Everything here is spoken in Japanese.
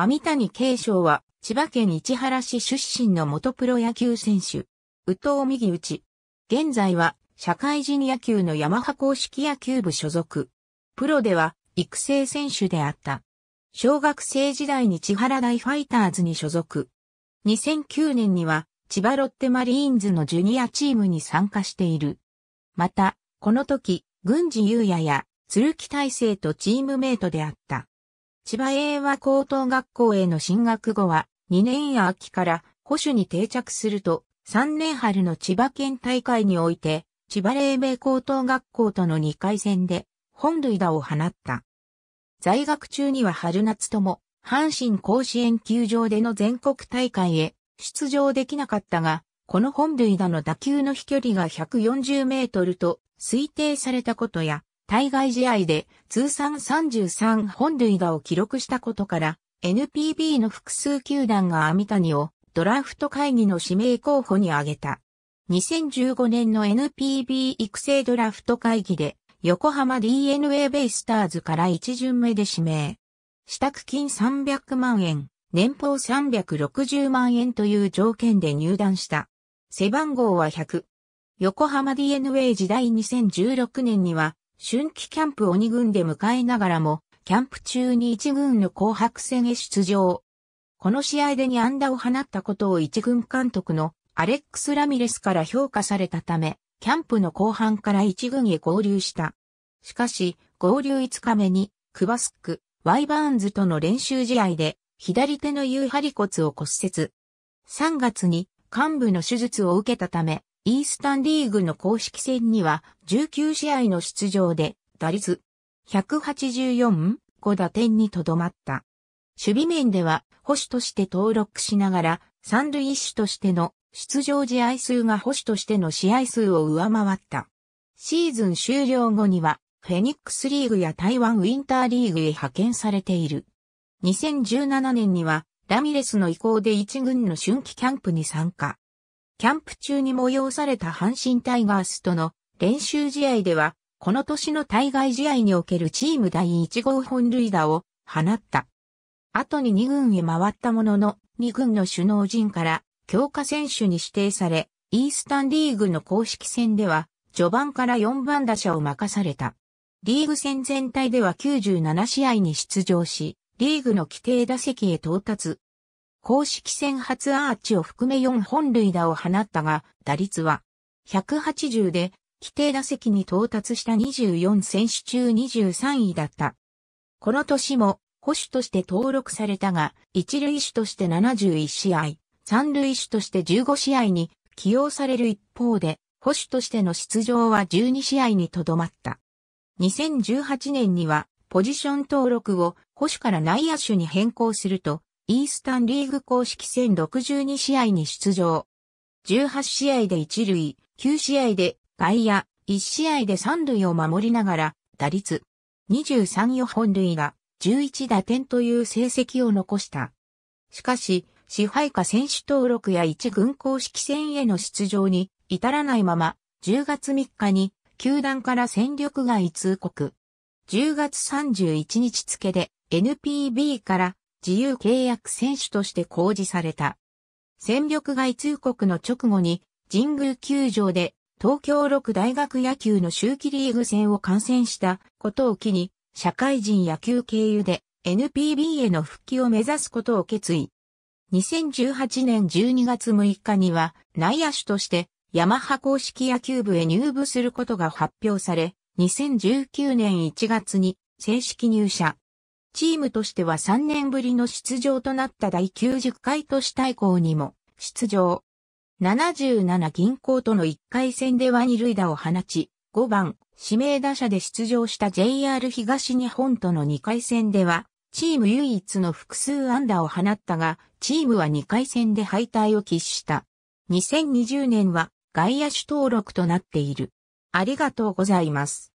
網谷慶章は、千葉県市原市出身の元プロ野球選手。宇藤右打ち。現在は、社会人野球のヤマハ公式野球部所属。プロでは、育成選手であった。小学生時代に千原大ファイターズに所属。2009年には、千葉ロッテマリーンズのジュニアチームに参加している。また、この時、郡司優也や、鶴木大成とチームメイトであった。千葉英和高等学校への進学後は、2年秋から保守に定着すると、3年春の千葉県大会において、千葉霊明高等学校との2回戦で、本塁打を放った。在学中には春夏とも、阪神甲子園球場での全国大会へ出場できなかったが、この本塁打の打球の飛距離が140メートルと推定されたことや、対外試合で通算33本塁打を記録したことから、NPB の複数球団が網谷をドラフト会議の指名候補に挙げた。2015年の NPB 育成ドラフト会議で、横浜 DNA ベイスターズから1巡目で指名。支度金300万円、年俸360万円という条件で入団した。背番号は100。横浜 DNA 時代2016年には春季キャンプ鬼軍で迎えながらも、キャンプ中に1軍の紅白戦へ出場。この試合で2安打を放ったことを1軍監督のアレックス・ラミレスから評価されたため、キャンプの後半から1軍へ合流した。しかし、合流5日目に、クバスク、ワイバーンズとの練習試合で、左手の有張骨を骨折。3月に、幹部の手術を受けたため、イースタンリーグの公式戦には19試合の出場で打率184、5打点にとどまった。守備面では保守として登録しながら三塁手としての出場試合数が保守としての試合数を上回った。シーズン終了後にはフェニックスリーグや台湾ウィンターリーグへ派遣されている。2017年にはラミレスの意向で一軍の春季キャンプに参加。キャンプ中に催された阪神タイガースとの練習試合では、この年の対外試合におけるチーム第1号本塁打を放った。後に2軍へ回ったものの、2軍の首脳陣から強化選手に指定され、イースタンリーグの公式戦では、序盤から4番打者を任された。リーグ戦全体では97試合に出場し、リーグの規定打席へ到達、公式戦初アーチを含め4本塁打を放ったが、打率は180で、規定打席に到達した24選手中23位だった。この年も、保守として登録されたが、一塁手として71試合、三塁手として15試合に起用される一方で、保守としての出場は12試合にとどまった。2018年には、ポジション登録を保守から内野手に変更すると、イースタンリーグ公式戦62試合に出場。18試合で1塁、9試合で外野、1試合で3塁を守りながら、打率23本塁が11打点という成績を残した。しかし、支配下選手登録や一軍公式戦への出場に至らないまま、10月3日に球団から戦力外通告。10月31日付で NPB から自由契約選手として公示された。戦力外通告の直後に、神宮球場で東京六大学野球の周期リーグ戦を観戦したことを機に、社会人野球経由で NPB への復帰を目指すことを決意。2018年12月6日には内野手としてヤマハ公式野球部へ入部することが発表され、2019年1月に正式入社。チームとしては3年ぶりの出場となった第90回都市対抗にも出場。77銀行との1回戦では2塁打を放ち、5番指名打者で出場した JR 東日本との2回戦では、チーム唯一の複数安打を放ったが、チームは2回戦で敗退を喫した。2020年は外野手登録となっている。ありがとうございます。